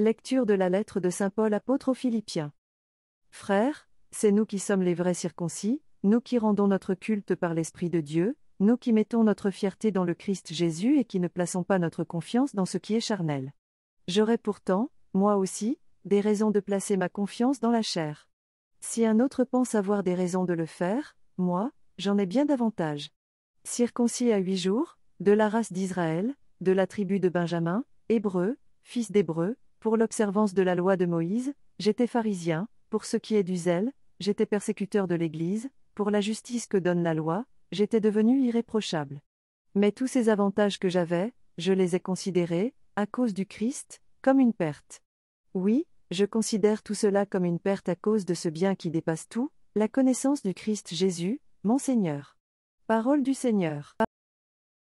Lecture de la lettre de Saint Paul apôtre aux Philippiens. Frères, c'est nous qui sommes les vrais circoncis, nous qui rendons notre culte par l'Esprit de Dieu, nous qui mettons notre fierté dans le Christ Jésus et qui ne plaçons pas notre confiance dans ce qui est charnel. J'aurais pourtant, moi aussi, des raisons de placer ma confiance dans la chair. Si un autre pense avoir des raisons de le faire, moi, j'en ai bien davantage. Circoncis à huit jours, de la race d'Israël, de la tribu de Benjamin, hébreu, fils d'Hébreu, pour l'observance de la loi de Moïse, j'étais pharisien, pour ce qui est du zèle, j'étais persécuteur de l'Église, pour la justice que donne la loi, j'étais devenu irréprochable. Mais tous ces avantages que j'avais, je les ai considérés, à cause du Christ, comme une perte. Oui, je considère tout cela comme une perte à cause de ce bien qui dépasse tout, la connaissance du Christ Jésus, mon Seigneur. Parole du Seigneur.